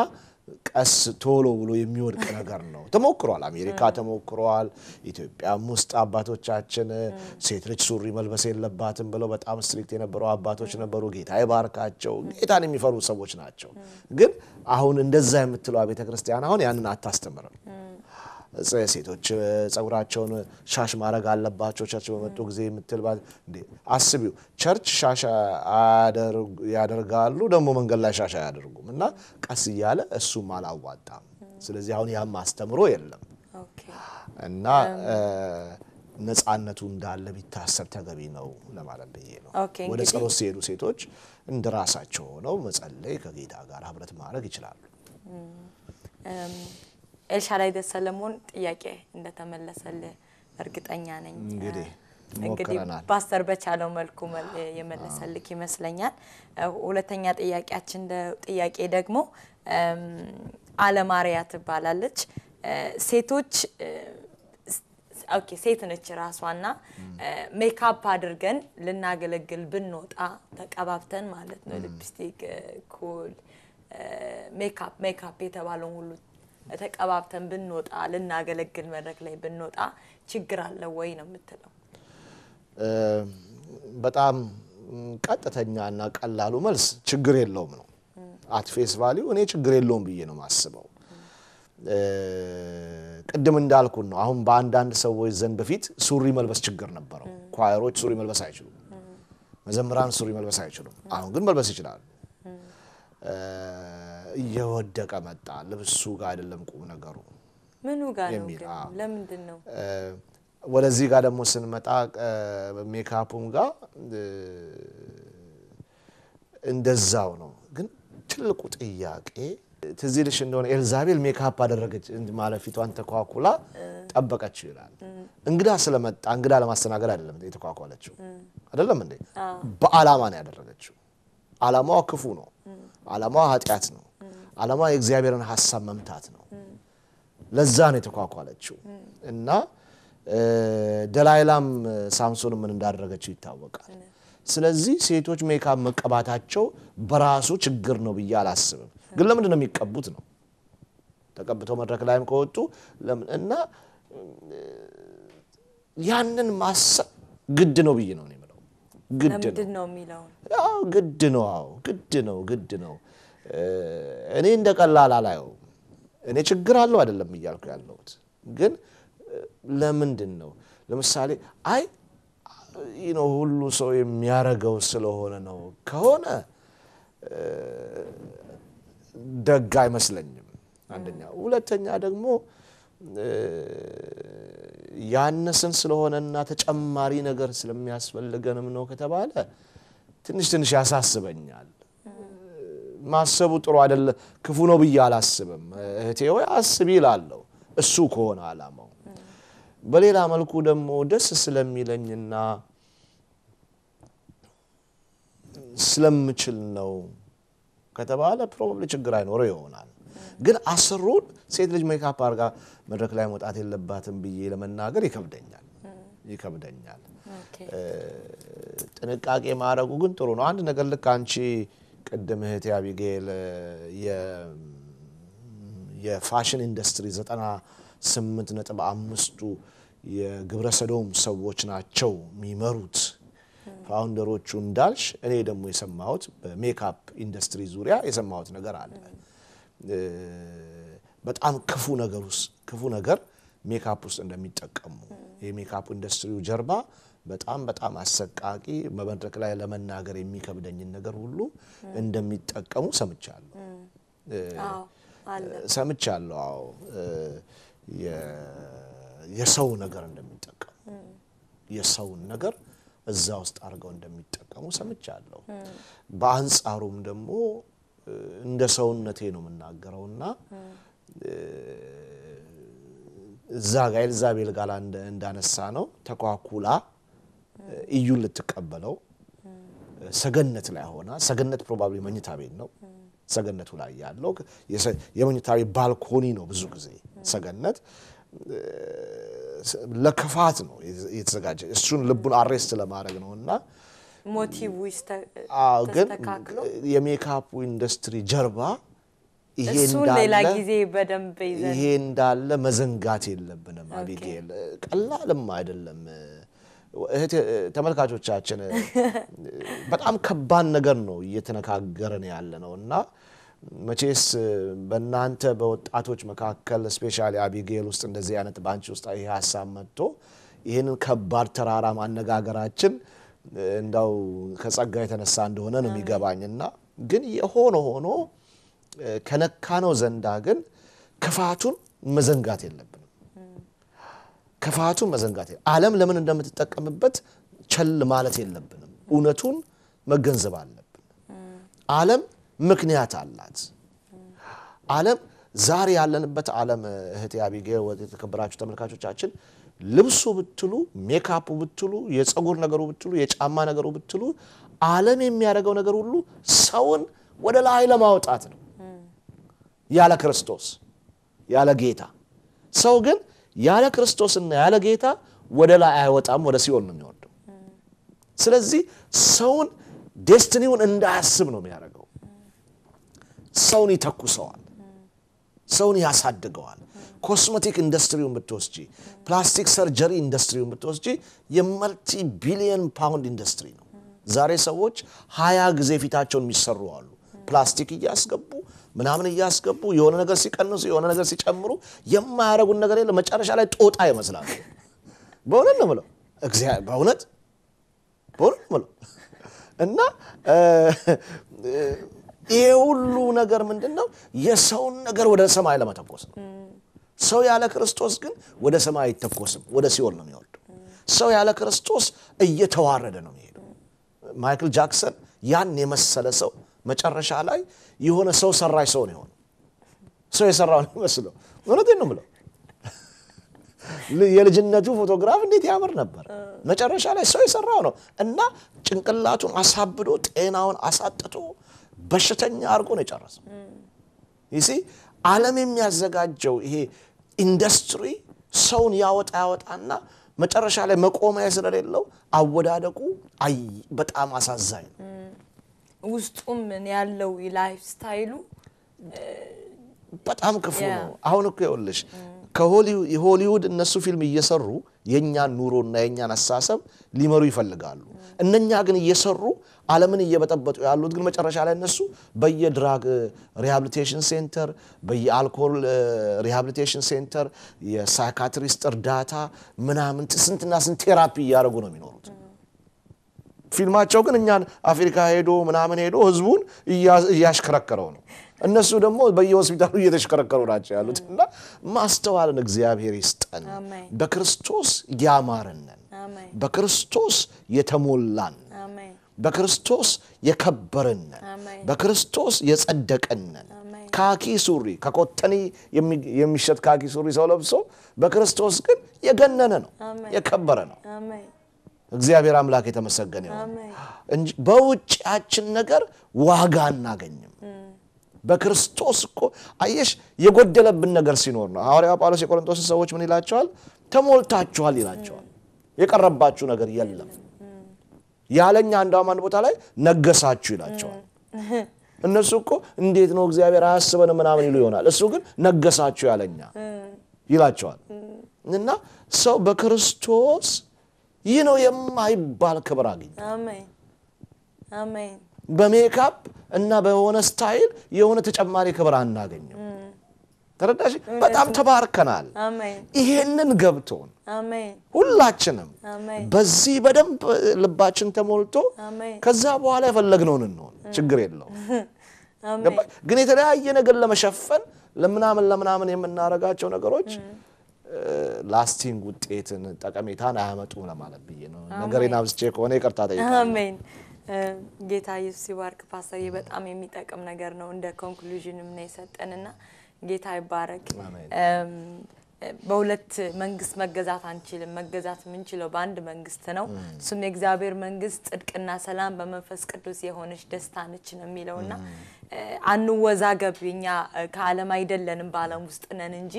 ቀስ ቶሎ ብሎ የሚወድቅ ነገር ነው። ተሞክሯል፣ አሜሪካ ተሞክሯል። ኢትዮጵያም ውስጥ አባቶቻችን ሴት ልጅ ሱሪ መልበስ የለባትም ብለው በጣም ስትሪክት የነበሩ አባቶች ነበሩ። ጌታ ይባርካቸው። ጌታን የሚፈሩ ሰዎች ናቸው። ግን አሁን እንደዛ የምትለዋ ቤተክርስቲያን አሁን ያንን አታስተምርም። ሴቶች ጸጉራቸውን ሻሽ ማድረግ አለባቸው ቸርች በመጡ ጊዜ የምትል አስቢው። ቸርች ሻሽ ያደርጋሉ፣ ደግሞ መንገድ ላይ ሻሽ አያደርጉም። እና ቀስ እያለ እሱም አላዋጣም። ስለዚህ አሁን ያም አስተምሮ የለም እና ነፃነቱ እንዳለ ቢታሰብ ተገቢ ነው ለማለት ብዬ ነው። ወደ ጸሎት ሲሄዱ ሴቶች እንደ ራሳቸው ሆነው መጸለይ ከጌታ ጋር ህብረት ማድረግ ይችላሉ። ኤልሻዳይ ደሰለሞን ጥያቄ እንደተመለሰል እርግጠኛ ነኝ። እንግዲህ ፓስተር በቻለው መልኩ የመለሰልክ ይመስለኛል። ሁለተኛ ጥያቄያችን ጥያቄ ደግሞ አለማርያ ትባላለች። ሴቶች ኦኬ ሴት ነች ራሷና ሜካፕ አድርገን ልናገለግል ብንወጣ ተቀባብተን ማለት ነው ሊፕስቲክ፣ ኩል ሜካፕ ሜካፕ የተባለውን ሁሉ ተቀባብተን ብንወጣ ልናገለግል መድረክ ላይ ብንወጣ ችግር አለ ወይ ነው የምትለው? በጣም ቀጥተኛና ቀላሉ መልስ ችግር የለውም ነው። አትፌስ ቫሊዩ እኔ ችግር የለውም ብዬ ነው የማስበው። ቅድም እንዳልኩን ነው። አሁን በአንዳንድ ሰዎች ዘንድ በፊት ሱሪ መልበስ ችግር ነበረው። ኳየሮች ሱሪ መልበስ አይችሉም፣ መዘምራን ሱሪ መልበስ አይችሉም። አሁን ግን መልበስ ይችላሉ። እየወደቀ መጣ። ልብሱ ጋር አይደለም ቁም ነገሩ ምኑ ጋር ነው? ለምንድን ነው? ወደዚህ ጋር ደግሞ ስንመጣ ሜካፑም ጋር እንደዛው ነው። ግን ትልቁ ጥያቄ ትዝ ይልሽ እንደሆነ ኤልዛቤል ሜካፕ አደረገች ማለት ፊቷን ተኳኩላ ጠበቀችው ይላል። እንግዳ ስለመጣ እንግዳ ለማስተናገድ አይደለም የተኳኳለችው፣ አይደለም እንዴ? በአላማ ነው ያደረገችው። አላማዋ ክፉ ነው። አላማዋ ኃጢአት ነው። ዓላማ የእግዚአብሔርን ሀሳብ መምታት ነው። ለዛ ነው የተኳኳለችው እና ደላይላም ሳምሶን ምን እንዳደረገችው ይታወቃል። ስለዚህ ሴቶች ሜካ መቀባታቸው በራሱ ችግር ነው ብዬ አላስብም። ግን ለምንድን ነው የሚቀቡት ነው ተቀብተው መድረክ ላይም ከወጡ እና ያንን ማሰብ ግድ ነው ብዬ ነው የምለው። ግድ ነው ግድ ነው ግድ ነው ግድ ነው እኔ እንደ ቀላል አላየው። እኔ ችግር አለው አይደለም እያልኩ ያለሁት ግን ለምንድን ነው ለምሳሌ አይ ነው ሁሉ ሰው የሚያረገው ስለሆነ ነው ከሆነ ደግ አይመስለኝም። አንደኛ። ሁለተኛ ደግሞ ያነስን ስለሆነና ተጨማሪ ነገር ስለሚያስፈልገንም ነው ከተባለ ትንሽ ትንሽ ያሳስበኛል። ማሰቡ ጥሩ አይደለ፣ ክፉ ነው ብዬ አላስብም። እህቴ ወይ አስብ ይላለሁ፣ እሱ ከሆነ አላማው። በሌላ መልኩ ደግሞ ደስ ስለሚለኝና ስለምችል ነው ከተባለ ፕሮባብሊ ችግር አይኖረው ይሆናል። ግን አስሩን ሴት ልጅ ሜካፕ አድርጋ መድረክ ላይ መውጣት የለባትም ብዬ ለመናገር ይከብደኛል ይከብደኛል። ጥንቃቄ ማድረጉ ግን ጥሩ ነው። አንድ ነገር ልክ አንቺ ቅድም እህቴ አቢጌል የፋሽን ኢንዱስትሪ 98 ነጥብ አምስቱ የግብረ ሰዶም ሰዎች ናቸው የሚመሩት ፋውንደሮቹ እንዳልሽ፣ እኔ ደግሞ የሰማሁት በሜካፕ ኢንዱስትሪ ዙሪያ የሰማሁት ነገር አለ። በጣም ክፉ ነገር ውስጥ ክፉ ነገር ሜካፕ ውስጥ እንደሚጠቀሙ የሜካፕ ኢንዱስትሪው ጀርባ በጣም በጣም አሰቃቂ በመድረክ ላይ ለመናገር የሚከብደኝን ነገር ሁሉ እንደሚጠቀሙ ሰምቻለሁ ሰምቻለሁ። አዎ የሰው ነገር እንደሚጠቀሙ የሰውን ነገር እዛ ውስጥ አድርገው እንደሚጠቀሙ ሰምቻለሁ። በአንጻሩም ደግሞ እንደ ሰውነቴ ነው የምናገረውና እዛ ጋር ኤልዛቤል ጋር እንዳነሳ ነው ተኳኩላ እዩ ልትቀበለው ሰገነት ላይ ሆና ሰገነት ፕሮባብሊ መኝታ ቤት ነው። ሰገነቱ ላይ ያለው የመኝታ ቤት ባልኮኒ ነው። ብዙ ጊዜ ሰገነት ለክፋት ነው የተዘጋጀ እሱን ልቡን አሬስት ለማድረግ ነው እና ሞቲቭ ግን የሜካፕ ኢንዱስትሪ ጀርባ ይሄ እንዳለ መዘንጋት የለብንም። አቢጌል ቀላልም አይደለም። ተመልካቾቻችን በጣም ከባድ ነገር ነው እየተነጋገርን ያለ ነው እና መቼስ በእናንተ በወጣቶች መካከል ስፔሻሊ አቢጌል ውስጥ እንደዚህ አይነት ባንቺ ውስጥ ይህ ሀሳብ መጥቶ ይህንን ከባድ ተራራ ማነጋገራችን እንዳው ከጸጋ የተነሳ እንደሆነ ነው የሚገባኝ እና ግን የሆነ ሆኖ ከነካነው ዘንዳ ግን ክፋቱን መዘንጋት የለብን ክፋቱ መዘንጋት ዓለም ለምን እንደምትጠቀምበት ቸል ማለት የለብንም። እውነቱን መገንዘብ አለብን። ዓለም ምክንያት አላት። ዓለም ዛሬ ያለንበት ዓለም እህቴ አቢጌ፣ የተከበራችሁ ተመልካቾቻችን ልብሱ ብትሉ፣ ሜካፑ ብትሉ፣ የፀጉር ነገሩ ብትሉ፣ የጫማ ነገሩ ብትሉ ዓለም የሚያደርገው ነገር ሁሉ ሰውን ወደ ላይ ለማውጣት ነው። ያለ ክርስቶስ ያለ ጌታ ሰው ግን ያለ ክርስቶስና ያለ ጌታ ወደ ላይ አይወጣም፣ ወደ ሲኦል ነው የሚወርደው። ስለዚህ ሰውን ዴስትኒውን እንዳያስብ ነው የሚያደርገው። ሰውን ይተኩሰዋል፣ ሰውን ያሳድገዋል። ኮስሞቲክ ኢንዱስትሪውን ብትወስጂ፣ ፕላስቲክ ሰርጀሪ ኢንዱስትሪውን ብትወስጂ የመልቲ ቢሊየን ፓውንድ ኢንዱስትሪ ነው። ዛሬ ሰዎች ሀያ ጊዜ ፊታቸውን የሚሰሩ አሉ። ፕላስቲክ እያስገቡ ምናምን እያስገቡ የሆነ ነገር ሲቀንሱ የሆነ ነገር ሲጨምሩ የማያደረጉን ነገር የለ። መጨረሻ ላይ ጦጣ ይመስላል። በእውነት ነው ምለው በእውነት በእውነት ነው ምለው እና ይሄ ሁሉ ነገር ምንድን ነው? የሰውን ነገር ወደ ሰማይ ለመተኮስ ነው። ሰው ያለ ክርስቶስ ግን ወደ ሰማይ አይተኮስም፣ ወደ ሲኦል ነው የሚወርደው። ሰው ያለ ክርስቶስ እየተዋረደ ነው የሚሄደው። ማይክል ጃክሰን ያን የመሰለ ሰው መጨረሻ ላይ የሆነ ሰው ሰራሽ ሰው ነው የሆነ ሰው የሰራው ነው መስለው ነው ምለው የልጅነቱ ፎቶግራፍ እንዴት ያምር ነበር። መጨረሻ ላይ ሰው የሰራው ነው እና ጭንቅላቱን አሳብዶ ጤናውን አሳጥቶ በሽተኛ አድርጎ ነው የጨረሰው። ይሲ አለም የሚያዘጋጀው ይሄ ኢንዱስትሪ ሰውን ያወጣ ያወጣና መጨረሻ ላይ መቆሚያ ስለሌለው አወዳደቁ በጣም አሳዛኝ ነው። ውስጡም ያለው ላይፍ ስታይሉ በጣም ክፉ ነው። አሁን እኮ ይኸውልሽ የሆሊውድ እነሱ ፊልም እየሰሩ የእኛን ኑሮና የእኛን አስተሳሰብ ሊመሩ ይፈልጋሉ። እነኛ ግን እየሰሩ ዓለምን እየበጠበጡ ያሉት ግን መጨረሻ ላይ እነሱ በየድራግ ሪሃብሊቴሽን ሴንተር፣ በየአልኮል ሪሃብሊቴሽን ሴንተር፣ የሳይካትሪስት እርዳታ ምናምን ስንትና ስንት ቴራፒ እያደረጉ ነው የሚኖሩት። ፊልማቸው ግን እኛን አፍሪካ ሄዶ ምናምን ሄዶ ህዝቡን እያሽከረከረው ነው። እነሱ ደግሞ በየሆስፒታሉ እየተሽከረከሩ ናቸው ያሉት እና ማስተዋልን እግዚአብሔር ይስጠን። በክርስቶስ ያማርነን፣ በክርስቶስ የተሞላን፣ በክርስቶስ የከበርነን፣ በክርስቶስ የጸደቅነን ካኪ ሱሪ ከኮተኒ የሚሸጥ ካኪ ሱሪ ሰው ለብሶ በክርስቶስ ግን የገነነ ነው፣ የከበረ ነው። እግዚአብሔር አምላክ የተመሰገነ ይሆን እንጂ በውጭያችን ነገር ዋጋ አናገኝም። በክርስቶስ እኮ አየሽ፣ የጎደለብን ነገር ሲኖር ነው። ሐዋርያው ጳውሎስ የቆሮንቶስ ሰዎች ምን ይላቸዋል? ተሞልታችኋል ይላቸዋል። የቀረባችሁ ነገር የለም ያለኛ። አንዳም አንድ ቦታ ላይ ነገሳችሁ ይላቸዋል። እነሱ እኮ እንዴት ነው እግዚአብሔር አያስበን ምናምን ይሉ ይሆናል። እሱ ግን ነገሳችሁ ያለኛ ይላቸዋል። እና ሰው በክርስቶስ ይህ ነው የማይባል ክብር አገኘ በሜካፕ እና በሆነ ስታይል የሆነ ተጨማሪ ክብር አናገኘው። ተረዳሽ? በጣም ተባርከናል። ይሄንን ገብቶን ሁላችንም በዚህ በደንብ ልባችን ተሞልቶ ከዛ በኋላ የፈለግነውን እንሆን ችግር የለው። ግን የተለያየ ነገር ለመሸፈን ለምናምን ለምናምን የምናደርጋቸው ነገሮች ላስቲንግ ውጤትን ጠቀሜታን አያመጡ ለማለት ብዬ ነው። ነገሬን አብዝቼ ከሆነ ይቅርታ ጠይቃለሁ። አሜን። ጌታ ኢየሱስ ይባርክ። ፓስተር በጣም የሚጠቅም ነገር ነው። እንደ ኮንክሉዥንም ነው የሰጠንና ጌታ ይባረክ። በሁለት መንግስት መገዛት አንችልም። መገዛት የምንችለው በአንድ መንግስት ነው። እሱም የእግዚአብሔር መንግስት ጽድቅና ሰላም በመንፈስ ቅዱስ የሆነች ደስታ ነች ነው የሚለውና አንወዛገብ፣ እኛ ከዓለም አይደለንም፣ በዓለም ውስጥ ነን እንጂ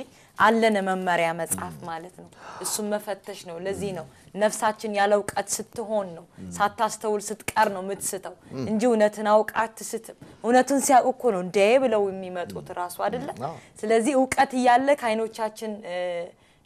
አለን መመሪያ መጽሐፍ ማለት ነው። እሱም መፈተሽ ነው። ለዚህ ነው ነፍሳችን ያለ እውቀት ስትሆን ነው፣ ሳታስተውል ስትቀር ነው የምትስተው እንጂ እውነትን አውቃ አትስትም። እውነትን ሲያውቁ እኮ ነው እንዴ ብለው የሚመጡት ራሱ አይደለም። ስለዚህ እውቀት እያለ ከአይኖቻችን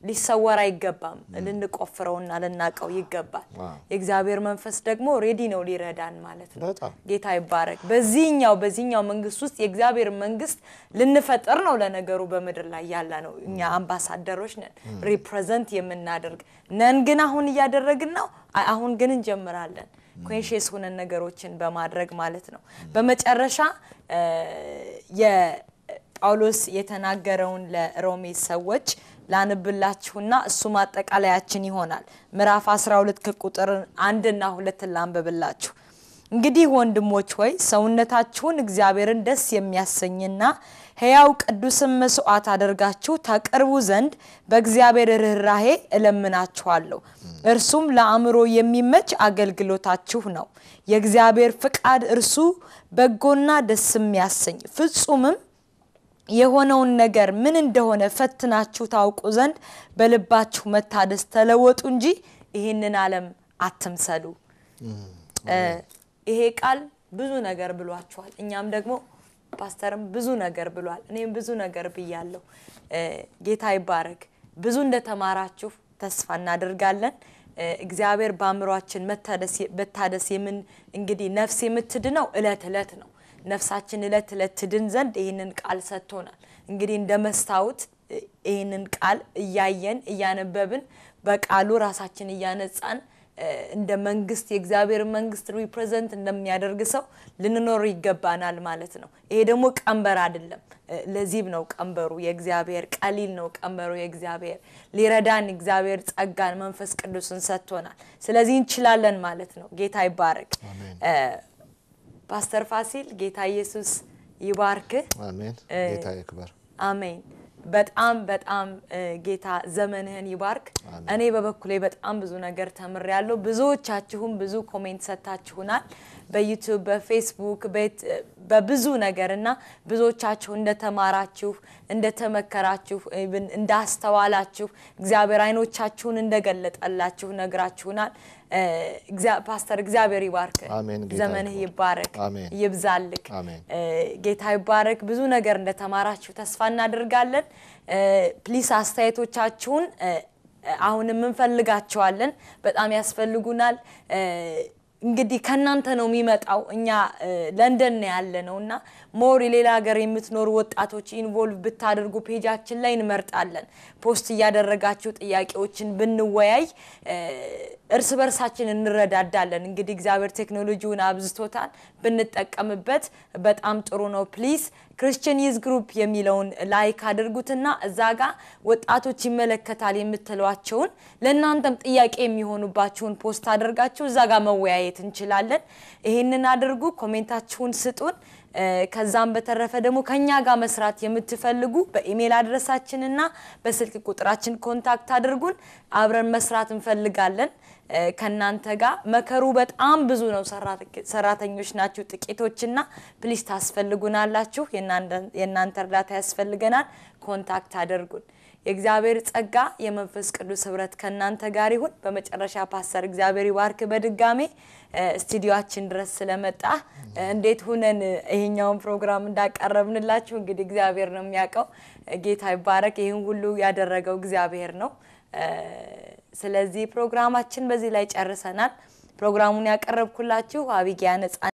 ሊሰወር አይገባም። ልንቆፍረውና ልናቀው ይገባል። የእግዚአብሔር መንፈስ ደግሞ ሬዲ ነው ሊረዳን ማለት ነው። ጌታ ይባረክ። በዚህኛው በዚህኛው መንግስት ውስጥ የእግዚአብሔር መንግስት ልንፈጥር ነው። ለነገሩ በምድር ላይ ያለ ነው። እኛ አምባሳደሮች ነን፣ ሪፕሬዘንት የምናደርግ ነን። ግን አሁን እያደረግን ነው። አሁን ግን እንጀምራለን ኮንሽስ ሆነን ነገሮችን በማድረግ ማለት ነው። በመጨረሻ የጳውሎስ የተናገረውን ለሮሜ ሰዎች ላንብላችሁና እሱ ማጠቃለያችን ይሆናል። ምዕራፍ 12 ከቁጥር አንድና ሁለት ላንብብላችሁ። እንግዲህ ወንድሞች ሆይ ሰውነታችሁን እግዚአብሔርን ደስ የሚያሰኝና ሕያው ቅዱስን መስዋዕት አድርጋችሁ ታቀርቡ ዘንድ በእግዚአብሔር ርኅራሄ እለምናችኋለሁ። እርሱም ለአእምሮ የሚመች አገልግሎታችሁ ነው። የእግዚአብሔር ፍቃድ እርሱ በጎና ደስ የሚያሰኝ ፍጹምም የሆነውን ነገር ምን እንደሆነ ፈትናችሁ ታውቁ ዘንድ በልባችሁ መታደስ ተለወጡ እንጂ ይህንን ዓለም አትምሰሉ። ይሄ ቃል ብዙ ነገር ብሏችኋል። እኛም ደግሞ ፓስተርም ብዙ ነገር ብሏል። እኔም ብዙ ነገር ብያለሁ። ጌታ ይባረክ። ብዙ እንደተማራችሁ ተስፋ እናደርጋለን። እግዚአብሔር በአእምሯችን መታደስ የምን እንግዲህ ነፍስ የምትድነው እለት እለት ነው ነፍሳችን እለት እለት ትድን ዘንድ ይህንን ቃል ሰጥቶናል። እንግዲህ እንደ መስታወት ይህንን ቃል እያየን እያነበብን በቃሉ ራሳችን እያነጻን እንደ መንግስት የእግዚአብሔር መንግስት ሪፕሬዘንት እንደሚያደርግ ሰው ልንኖር ይገባናል ማለት ነው። ይሄ ደግሞ ቀንበር አይደለም። ለዚህም ነው ቀንበሩ የእግዚአብሔር ቀሊል ነው። ቀንበሩ የእግዚአብሔር ሊረዳን እግዚአብሔር ጸጋን መንፈስ ቅዱስን ሰጥቶናል። ስለዚህ እንችላለን ማለት ነው። ጌታ ይባረክ። ፓስተር ፋሲል ጌታ ኢየሱስ ይባርክህ። አሜን። ጌታ ይክበር። አሜን። በጣም በጣም ጌታ ዘመንህን ይባርክ። እኔ በበኩሌ በጣም ብዙ ነገር ተምሬያለሁ። ብዙዎቻችሁም ብዙ ኮሜንት ሰጥታችሁናል። በዩቱብ በፌስቡክ በብዙ ነገር እና ብዙዎቻችሁ እንደተማራችሁ እንደተመከራችሁ እንዳስተዋላችሁ እግዚአብሔር አይኖቻችሁን እንደገለጠላችሁ ነግራችሁናል። ፓስተር እግዚአብሔር ይባርክ፣ ዘመንህ ይባረክ፣ ይብዛልክ፣ ጌታ ይባረክ። ብዙ ነገር እንደተማራችሁ ተስፋ እናደርጋለን። ፕሊስ አስተያየቶቻችሁን አሁንም እንፈልጋቸዋለን። በጣም ያስፈልጉናል። እንግዲህ ከእናንተ ነው የሚመጣው። እኛ ለንደን ነው ያለ ነው እና ሞር የሌላ ሀገር የምትኖሩ ወጣቶች ኢንቮልቭ ብታደርጉ ፔጃችን ላይ እንመርጣለን። ፖስት እያደረጋችሁ ጥያቄዎችን ብንወያይ እርስ በርሳችን እንረዳዳለን። እንግዲህ እግዚአብሔር ቴክኖሎጂውን አብዝቶታል፣ ብንጠቀምበት በጣም ጥሩ ነው። ፕሊስ ክርስቲያን ዩዝ ግሩፕ የሚለውን ላይክ አድርጉትና እዛ ጋ ወጣቶች ይመለከታል የምትሏቸውን ለእናንተም ጥያቄ የሚሆኑባቸውን ፖስት አድርጋችሁ እዛ ጋ መወያየት እንችላለን። ይህንን አድርጉ፣ ኮሜንታችሁን ስጡን። ከዛም በተረፈ ደግሞ ከኛ ጋር መስራት የምትፈልጉ በኢሜል አድረሳችንና በስልክ ቁጥራችን ኮንታክት አድርጉን። አብረን መስራት እንፈልጋለን ከናንተ ጋር። መከሩ በጣም ብዙ ነው። ሰራተኞች ናችሁ ጥቂቶችና ፕሊስ ታስፈልጉናላችሁ። የእናንተ እርዳታ ያስፈልገናል። ኮንታክት አድርጉን። የእግዚአብሔር ጸጋ የመንፈስ ቅዱስ ህብረት ከእናንተ ጋር ይሁን። በመጨረሻ ፓስተር እግዚአብሔር ይባርክ። በድጋሜ ስቱዲዮችን ድረስ ስለመጣ እንዴት ሁነን ይሄኛውን ፕሮግራም እንዳቀረብንላችሁ እንግዲህ እግዚአብሔር ነው የሚያውቀው። ጌታ ይባረክ። ይህን ሁሉ ያደረገው እግዚአብሔር ነው። ስለዚህ ፕሮግራማችን በዚህ ላይ ጨርሰናል። ፕሮግራሙን ያቀረብኩላችሁ አቢጊያ ነጻ